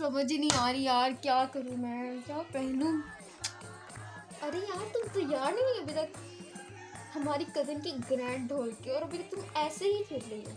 समझ ही नहीं आ रही यार क्या करूँ मैं क्या पहनूँ अरे यार तुम तैयार नहीं हुई अभी तक हमारी कज़न की ग्रैंड ढोल के और अभी तक तुम ऐसे ही फिर रही हो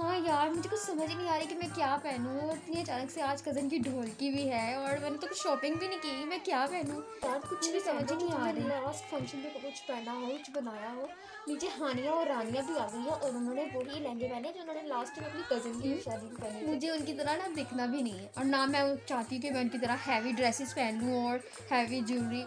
हाँ यार मुझे कुछ समझ ही नहीं आ रही कि मैं क्या पहनूँ इतनी अचानक से आज कज़न की ढोलकी भी है और मैंने तो कुछ शॉपिंग भी नहीं की मैं क्या पहनूँ यार कुछ भी समझ ही नहीं आ रही लास्ट फंक्शन पे कुछ पहना हो कुछ बनाया हो नीचे हानिया और रानिया भी आ गई है और उन्होंने वही लहंगे पहने जो उन्होंने लास्ट में अपनी कज़न की हम्म। शादी में पहनी मुझे उनकी तरह ना दिखना भी नहीं है और ना मैं चाहती हूँ कि मैं उनकी तरह हैवी ड्रेसेस पहन लूँ और हैवी ज्वेलरी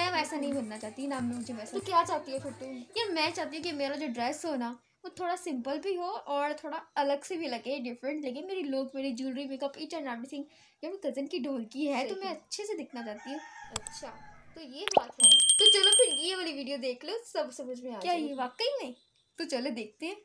मैं वैसा नहीं बनना चाहती ना मुझे वैसा तो क्या चाहती है फिर तुम यार मैं चाहती हूँ कि मेरा जो ड्रेस हो ना वो थोड़ा सिंपल भी हो और थोड़ा अलग से भी लगे डिफरेंट लगे मेरी लुक मेरी jewellery makeup each and everything या मेरी कज़न की ढोलकी है तो मैं अच्छे से दिखना चाहती हूँ अच्छा तो ये बात है तो चलो फिर ये वाली वीडियो देख लो सब समझ में आ क्या ये वाकई में तो चलो देखते हैं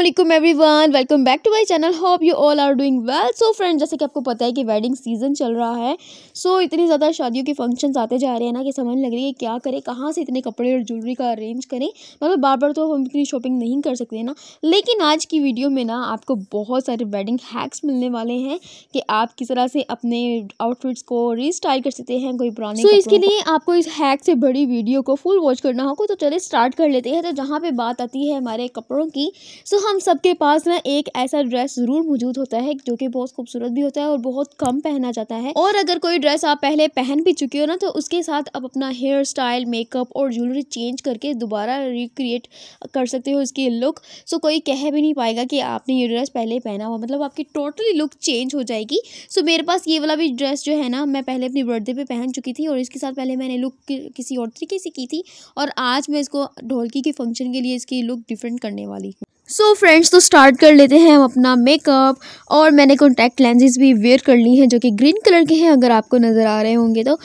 असलम everyone welcome back to my channel hope you all are doing well so friend जैसे कि आपको पता है कि वेडिंग सीज़न चल रहा है सो so, इतनी ज़्यादा शादियों के फंक्शंस आते जा रहे हैं ना कि समझ लग रही है क्या करें कहाँ से इतने कपड़े और ज्वेलरी का अरेंज करें मतलब बार बार तो हम इतनी शॉपिंग नहीं कर सकते ना लेकिन आज की वीडियो में ना आपको बहुत सारे वेडिंग हैक्स मिलने वाले हैं कि आप किस तरह से अपने आउटफिट्स को रीस्टाइल कर सकते हैं कोई पुराने सो so, इसके लिए आपको इस हैक से बड़ी वीडियो को फुल वॉच करना होगा तो चले स्टार्ट कर लेते हैं तो जहाँ पर बात आती है हमारे कपड़ों की सो so, हम सबके पास ना एक ऐसा ड्रेस जरूर मौजूद होता है जो कि बहुत खूबसूरत भी होता है और बहुत कम पहना जाता है और अगर कोई ड्रेस आप पहले पहन भी चुके हो ना तो उसके साथ आप अपना हेयर स्टाइल मेकअप और ज्वेलरी चेंज करके दोबारा रिक्रिएट कर सकते हो उसकी लुक सो कोई कह भी नहीं पाएगा कि आपने ये ड्रेस पहले पहना हुआ मतलब आपकी टोटली लुक चेंज हो जाएगी सो मेरे पास ये वाला भी ड्रेस जो है ना मैं पहले अपनी बर्थडे पर पहन चुकी थी और इसके साथ पहले मैंने लुक किसी और तरीके से की थी और आज मैं इसको ढोलकी के फंक्शन के लिए इसकी लुक डिफरेंट करने वाली हूँ सो so फ्रेंड्स तो स्टार्ट कर लेते हैं हम अपना मेकअप और मैंने कॉन्टैक्ट लेंजेज़ भी वेयर कर ली हैं जो कि ग्रीन कलर के हैं अगर आपको नज़र आ रहे होंगे तो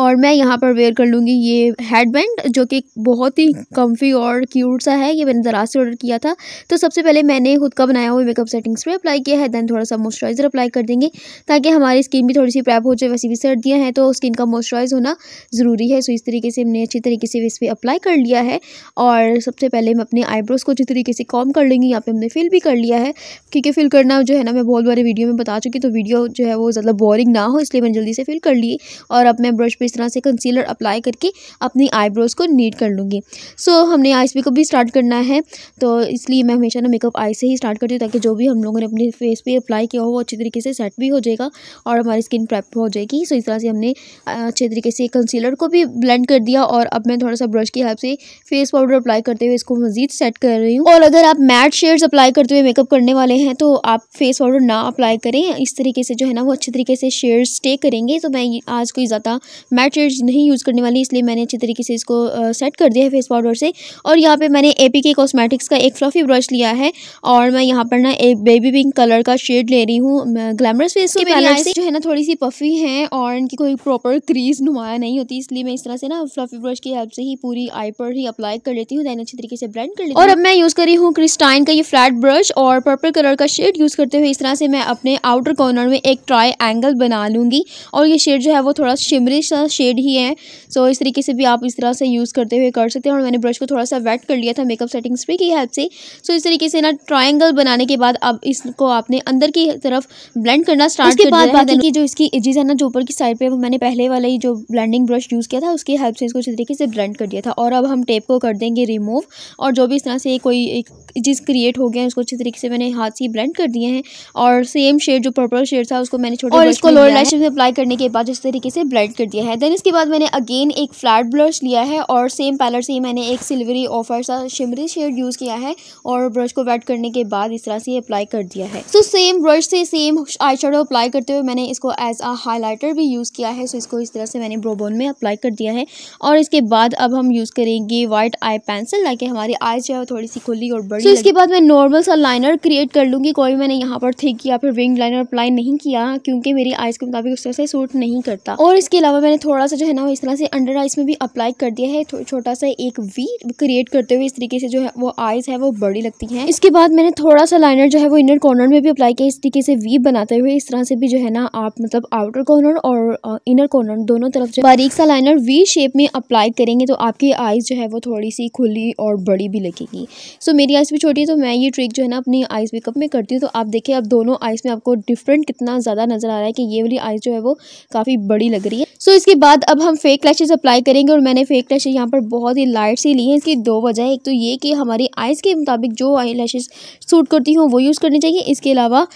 और मैं यहाँ पर वेयर कर लूँगी ये हेड बैंड जो कि बहुत ही कम्फी और क्यूट सा है ये मैंने दराज से ऑर्डर किया था तो सबसे पहले मैंने खुद का बनाया हुआ मेकअप सेटिंग स्प्रे अप्लाई किया है दैन थोड़ा सा मॉइस्चराइज़र अप्लाई कर देंगे ताकि हमारी स्किन भी थोड़ी सी प्रैप हो जाए वैसे भी सर्दियाँ हैं तो स्किन का मॉइस्चराइज़ होना ज़रूरी है सो इस तरीके से हमने अच्छी तरीके से इस पर अप्लाई कर लिया है और सबसे पहले हम अपने आईब्रोज़ को अच्छी तरीके से कॉम कर लेंगे यहाँ पे हमने फिल भी कर लिया है क्योंकि फिल करना जो है ना मैं बहुत बारे वीडियो में बता चुकी तो वीडियो जो है वो ज़्यादा बोरिंग ना हो इसलिए मैंने जल्दी से फिल कर ली और अब मैं ब्रश पर इस तरह से कंसीलर अप्लाई करके अपनी आईब्रोज़ को नीट कर लूँगी सो so, हमने आइस मेकअप भी स्टार्ट करना है तो इसलिए मैं हमेशा ना मेकअप आई से ही स्टार्ट करती हूँ ताकि जो भी हम लोगों ने अपने फेस पर अप्लाई किया हो वो अच्छी तरीके से सेट भी हो जाएगा और हमारी स्किन प्रेप हो जाएगी सो इस तरह से हमने अच्छे तरीके से कंसीलर को भी ब्लेंड कर दिया और अब मैं थोड़ा सा ब्रश की हेल्प से फेस पाउडर अप्लाई करते हुए इसको मज़ीद सेट कर रही हूँ और अगर आप मैट मैट शेड्स अप्लाई करते हुए मेकअप करने वाले हैं तो आप फेस पाउडर ना अप्लाई करें इस तरीके से जो है ना वो अच्छे तरीके से शेड्स स्टे करेंगे तो मैं आज कोई ज़्यादा मैट शेड्स नहीं यूज़ करने वाली इसलिए मैंने अच्छे तरीके से इसको सेट कर दिया है फेस पाउडर से और यहाँ पर मैंने ए पी कॉस्मेटिक्स का एक फ्लफ़ी ब्रश लिया है और मैं यहाँ पर ना एक बेबी पिंक कलर का शेड ले रही हूँ ग्लैमरस फेस की मेरी जो है ना थोड़ी सी पफी है और इनकी कोई प्रॉपर क्रीज नुमाया नहीं होती इसलिए मैं इस तरह से ना फ्लफ़ी ब्रश की हेल्प से ही पूरी आई पर ही अप्लाई कर लेती हूँ दैन अच्छे तरीके से ब्लेंड कर लेती हूँ और अब मैं यूज़ करी हूँ क्रिस्टाइन डिज़ाइन का ये फ्लैट ब्रश और पर्पल कलर का शेड यूज़ करते हुए इस तरह से मैं अपने आउटर कॉर्नर में एक ट्राई एंगल बना लूँगी और ये शेड जो है वो थोड़ा शिमरी सा शेड ही है सो इस तरीके से भी आप इस तरह से यूज़ करते हुए कर सकते हैं और मैंने ब्रश को थोड़ा सा वेट कर लिया था मेकअप सेटिंग भी की हेल्प से सो इस तरीके से ना ट्राइंगल बनाने के बाद अब इसको आपने अंदर की तरफ ब्लेंड करना स्टार्ट कर बाद बाकी की जो इसकी एजिज है ना जो ऊपर की साइड पर वो मैंने पहले वाला ही जो ब्लेंडिंग ब्रश यूज़ किया था उसकी हेल्प से इसको इस तरीके से ब्लेंड कर दिया था और अब हम टेप को कर देंगे रिमूव और जो भी इस तरह से कोई एक जिस क्रिएट हो गए हैं उसको अच्छे तरीके से मैंने हाथ से ब्लेंड कर दिए हैं और सेम शेड जो पर्पल शेड था उसको मैंने छोटा और इसको लोअर लैशेज में अप्लाई करने के बाद इस तरीके से ब्लेंड कर दिया है देन इसके बाद मैंने अगेन एक फ्लैट ब्रश लिया है और सेम पैलर से ही मैंने एक सिल्वरी ऑफर सा शिमरी शेड यूज़ किया है और ब्रश को वेट करने के बाद इस तरह से अप्लाई कर दिया है सो सेम ब्रश से सेम आई अप्लाई करते हुए मैंने इसको एज अ हाईलाइटर भी यूज़ किया है सो इसको इस तरह से मैंने ब्रोबोन में अप्लाई कर दिया है और इसके बाद अब हम यूज़ करेंगे वाइट आई पेंसिल ताकि हमारी आईज जो है थोड़ी सी खुली और बड़ी so, इसके इसके बाद मैं नॉर्मल सा लाइनर क्रिएट कर लूँगी कोई मैंने यहाँ पर थिक या फिर विंग लाइनर अप्लाई नहीं किया क्योंकि मेरी आइज़ के मुताबिक उस तरह से सूट नहीं करता और इसके अलावा मैंने थोड़ा सा जो है ना इस तरह से अंडर आइज़ में भी अप्लाई कर दिया है छोटा सा एक वी क्रिएट करते हुए इस तरीके से जो है वो आइज़ है वो बड़ी लगती है इसके बाद मैंने थोड़ा सा लाइनर जो है वो इनर कॉर्नर में भी अप्लाई किया इस तरीके से वी बनाते हुए इस तरह से भी जो है ना आप मतलब आउटर कॉर्नर और इनर कॉर्नर दोनों तरफ जो बारीक सा लाइनर वी शेप में अप्लाई करेंगे तो आपकी आइज़ जो है वो थोड़ी सी खुली और बड़ी भी लगेगी सो मेरी आइज़ भी छोटी करेंगे तो मैं ये ट्रिक जो है ना अपनी आइस मेकअप में करती हूँ तो आप देखिए अब दोनों आइस में आपको डिफरेंट कितना ज़्यादा नज़र आ रहा है कि ये वाली आइस जो है वो काफ़ी बड़ी लग रही है सो so, इसके बाद अब हम फेक लैशेज़ अप्लाई करेंगे और मैंने फेक लैशेज़ यहाँ पर बहुत ही लाइट सी ली हैं इसकी दो वजह एक तो ये कि हमारी आइस के मुताबिक जो आई लैशेज़ सूट करती हूँ वो यूज़ करनी चाहिए इसके अलावा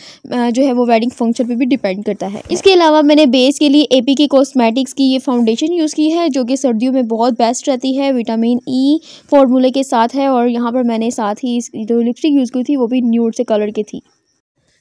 जो है वो वेडिंग फंक्शन पर भी डिपेंड करता है इसके अलावा मैंने बेस के लिए ए पी के कॉस्मेटिक्स की ये फाउंडेशन यूज़ की है जो कि सर्दियों में बहुत बेस्ट रहती है विटामिन ई फार्मूले के साथ है और यहाँ पर मैंने साथ ही इस जो जो लिपस्टिक यूज़ की थी वो भी न्यूड से कलर की थी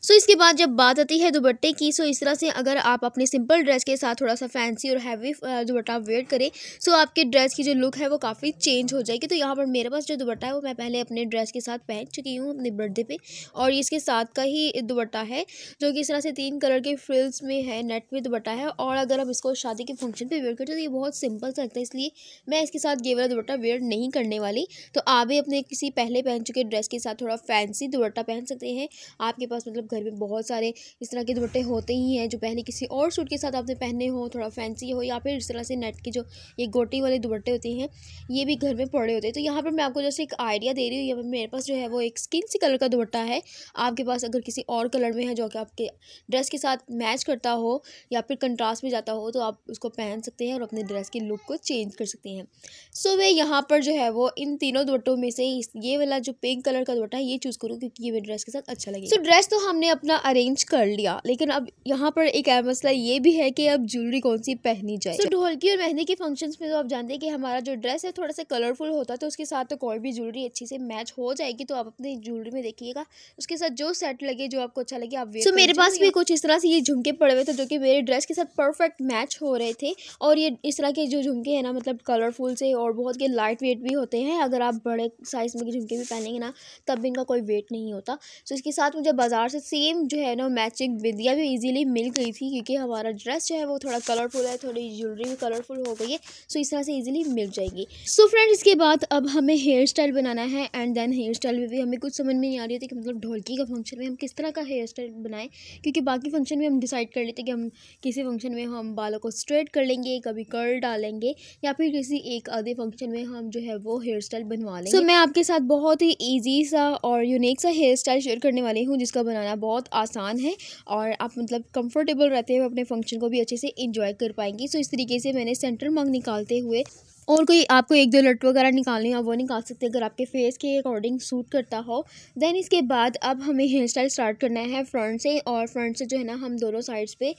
सो इसके बाद जब बात आती है दुपट्टे की सो इस तरह से अगर आप अपने सिंपल ड्रेस के साथ थोड़ा सा फैंसी और हैवी दुपट्टा वेयर करें सो आपके ड्रेस की जो लुक है वो काफ़ी चेंज हो जाएगी तो यहाँ पर मेरे पास जो दुपट्टा है वो मैं पहले अपने ड्रेस के साथ पहन चुकी हूँ अपने बर्थडे पर और इसके साथ का ही दुपट्टा है जो कि इस तरह से तीन कलर के फ्रिल्स में है नेट में दुपट्टा है और अगर हम इसको शादी के फंक्शन पर वेयर करते तो ये बहुत सिंपल सा लगता है इसलिए मैं इसके साथ ये वाला दुपट्टा वेयर नहीं करने वाली तो आप भी अपने किसी पहले पहन चुके ड्रेस के साथ थोड़ा फैंसी दुपट्टा पहन सकते हैं आपके पास मतलब घर में बहुत सारे इस तरह के दुपट्टे होते ही हैं जो पहले किसी और सूट के साथ आपने पहने हो थोड़ा फैंसी हो या फिर इस तरह से नेट के जो ये गोटी वाले दुपट्टे होते हैं ये भी घर में पड़े होते हैं तो यहाँ पर मैं आपको जैसे एक आइडिया दे रही हूँ मेरे पास जो है वो एक स्किन सी कलर का दुपट्टा है आपके पास अगर किसी और कलर में है जो कि आपके ड्रेस के साथ मैच करता हो या फिर कंट्रास्ट में जाता हो तो आप उसको पहन सकते हैं और अपने ड्रेस की लुक को चेंज कर सकते हैं सो वे मैं यहाँ पर जो है वो इन तीनों दुपट्टों में से ये वाला जो पिंक कलर का दुपट्टा है ये चूज़ करूँ क्योंकि ये मेरे ड्रेस के साथ अच्छा लगे सो so, ड्रेस तो हमने हमने अपना अरेंज कर लिया लेकिन अब यहाँ पर एक मसला ये भी है कि अब ज्वेलरी कौन सी पहनी जाए तो ढोलकी और मेहंदी के फंक्शन में तो आप जानते हैं कि हमारा जो ड्रेस है थोड़ा सा कलरफुल होता है तो उसके साथ तो कोई भी ज्वेलरी अच्छी से मैच हो जाएगी तो आप अपने ज्वेलरी में देखिएगा उसके साथ जो सेट लगे जो आपको अच्छा लगे आप सो so, मेरे पास भी कुछ इस तरह से ये झुमके पड़े हुए थे जो कि मेरे ड्रेस के साथ परफेक्ट मैच हो रहे थे और ये इस तरह के जो झुमके हैं ना मतलब कलरफुल से और बहुत के लाइट वेट भी होते हैं अगर आप बड़े साइज़ में झुमके भी पहनेंगे ना तब भी इनका कोई वेट नहीं होता सो इसके साथ मुझे बाज़ार से सेम जो है ना मैचिंग बिंदिया भी इजीली मिल गई थी क्योंकि हमारा ड्रेस जो है वो थोड़ा कलरफुल है थोड़ी ज्वेलरी भी कलरफुल हो गई है सो इस तरह से इजीली मिल जाएगी सो so इसके बाद अब हमें हेयर स्टाइल बनाना है एंड देन हेयर स्टाइल में भी हमें कुछ समझ में नहीं आ रही थी कि मतलब ढोलकी का फंक्शन में हम किस तरह का हेयर स्टाइल बनाएं क्योंकि बाकी फंक्शन में हम डिसाइड कर लेते कि हम किसी फंक्शन में हम बालों को स्ट्रेट कर लेंगे कभी कर्ल डालेंगे या फिर किसी एक आधे फंक्शन में हम जो है वो हेयर स्टाइल बनवा लेंगे सो मैं आपके साथ बहुत ही ईजी सा और यूनिक सा हेयर स्टाइल शेयर करने वाली हूँ जिसका बनाना बहुत आसान है और आप मतलब कंफर्टेबल रहते हुए अपने फंक्शन को भी अच्छे से इंजॉय कर पाएंगी सो इस तरीके से मैंने सेंटर मंग निकालते हुए और कोई आपको एक दो लट वगैरह निकालनी हो वो निकाल सकते अगर आपके फेस के अकॉर्डिंग सूट करता हो देन इसके बाद अब हमें हेयर स्टाइल स्टार्ट करना है फ्रंट से और फ्रंट से जो है ना हम दोनों साइड्स पे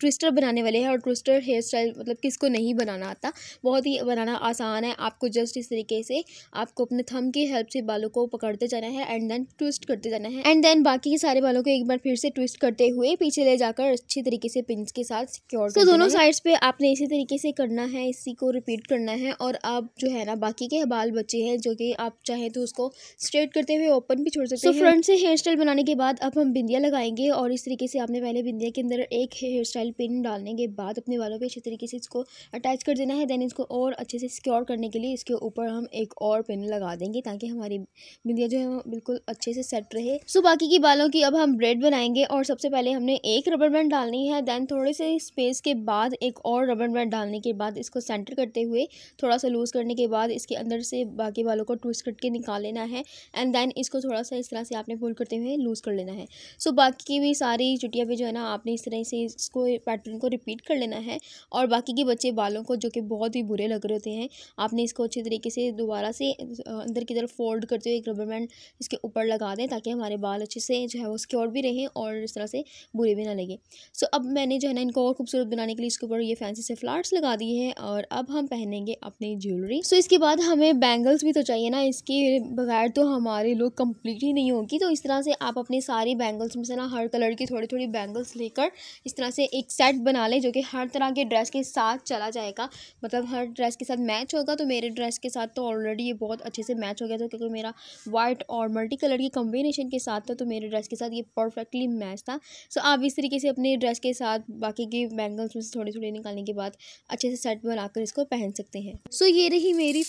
ट्विस्टर बनाने वाले हैं और ट्विस्टर हेयर स्टाइल मतलब किसको नहीं बनाना आता बहुत ही बनाना आसान है आपको जस्ट इस तरीके से आपको अपने थम की हेल्प से बालों को पकड़ते जाना है एंड देन ट्विस्ट करते जाना है एंड देन बाकी के सारे बालों को एक बार फिर से ट्विस्ट करते हुए पीछे ले जाकर अच्छी तरीके से पिंच के साथ सिक्योर तो दोनों साइड्स पर आपने इसी तरीके से करना है इसी को रिपीट करना है हैं और आप जो है ना बाकी के बाल बचे हैं जो कि आप चाहें तो उसको स्ट्रेट करते हुए ओपन भी छोड़ सकते हैं तो फ्रंट से हेयर स्टाइल बनाने के बाद अब हम बिंदिया लगाएंगे और इस तरीके से आपने पहले बिंदिया के अंदर एक हेयर स्टाइल पिन डालने के बाद अपने बालों पर अच्छे तरीके से इसको अटैच कर देना है देन इसको और अच्छे से सिक्योर करने के लिए इसके ऊपर हम एक और पिन लगा देंगे ताकि हमारी बिंदिया जो है वो बिल्कुल अच्छे से सेट रहे सो बाकी के बालों की अब हम ब्रेड बनाएंगे और सबसे पहले हमने एक रबर बैंड डालनी है देन थोड़े से स्पेस के बाद एक और रबर बैंड डालने के बाद इसको सेंटर करते हुए थोड़ा सा लूज़ करने के बाद इसके अंदर से बाकी बालों को ट्विस्ट करके निकाल लेना है एंड देन इसको थोड़ा सा इस तरह से आपने फोल्ड करते हुए लूज़ कर लेना है सो so, बाकी की भी सारी चुटिया पे जो है ना आपने इस तरह से इसको पैटर्न को रिपीट कर लेना है और बाकी के बच्चे बालों को जो कि बहुत ही बुरे लग रहे होते हैं आपने इसको अच्छे तरीके से दोबारा से अंदर की तरफ फोल्ड करते हुए एक रबर बैंड इसके ऊपर लगा दें ताकि हमारे बाल अच्छे से जो है वो सिक्योर भी रहें और इस तरह से बुरे भी ना लगे सो so, अब मैंने जो है ना इनको और खूबसूरत बनाने के लिए इसके ऊपर ये फैंसी से फ्लार्स लगा दिए हैं और अब हम पहनेंगे अपनी ज्वेलरी सो so, इसके बाद हमें बैंगल्स भी तो चाहिए ना इसके बगैर तो हमारे लोग कम्प्लीट ही नहीं होगी तो इस तरह से आप अपने सारी बैंगल्स में से ना हर कलर की थोड़ी थोड़ी बैंगल्स लेकर इस तरह से एक सेट बना लें जो कि हर तरह के ड्रेस के साथ चला जाएगा मतलब हर ड्रेस के साथ मैच होगा तो मेरे ड्रेस के साथ तो ऑलरेडी ये बहुत अच्छे से मैच हो गया था क्योंकि मेरा वाइट और मल्टी कलर की कम्बिनेशन के साथ था तो मेरे ड्रेस के साथ ये परफेक्टली मैच था सो आप इस तरीके से अपने ड्रेस के साथ बाकी के बैंगल्स में से थोड़े थोड़े निकालने के बाद अच्छे से सेट बनाकर इसको पहन सकते हैं सो ये रही मेरी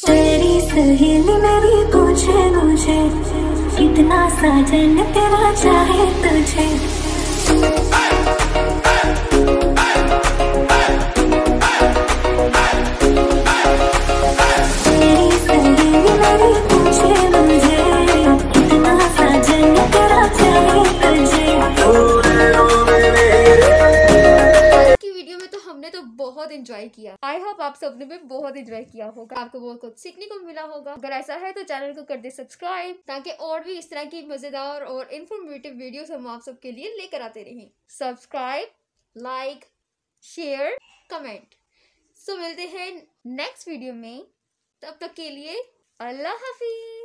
इतना साजन तेरा चाहे तुझे किया आई होप आप सबने भी बहुत इंजॉय किया होगा आपको बहुत कुछ सीखने को मिला होगा अगर ऐसा है तो चैनल को कर दे सब्सक्राइब ताकि और भी इस तरह की मजेदार और इन्फॉर्मेटिव वीडियो हम आप सबके लिए लेकर आते रहे subscribe like share comment so मिलते हैं नेक्स्ट वीडियो में तब तक के लिए अल्लाह हाफिज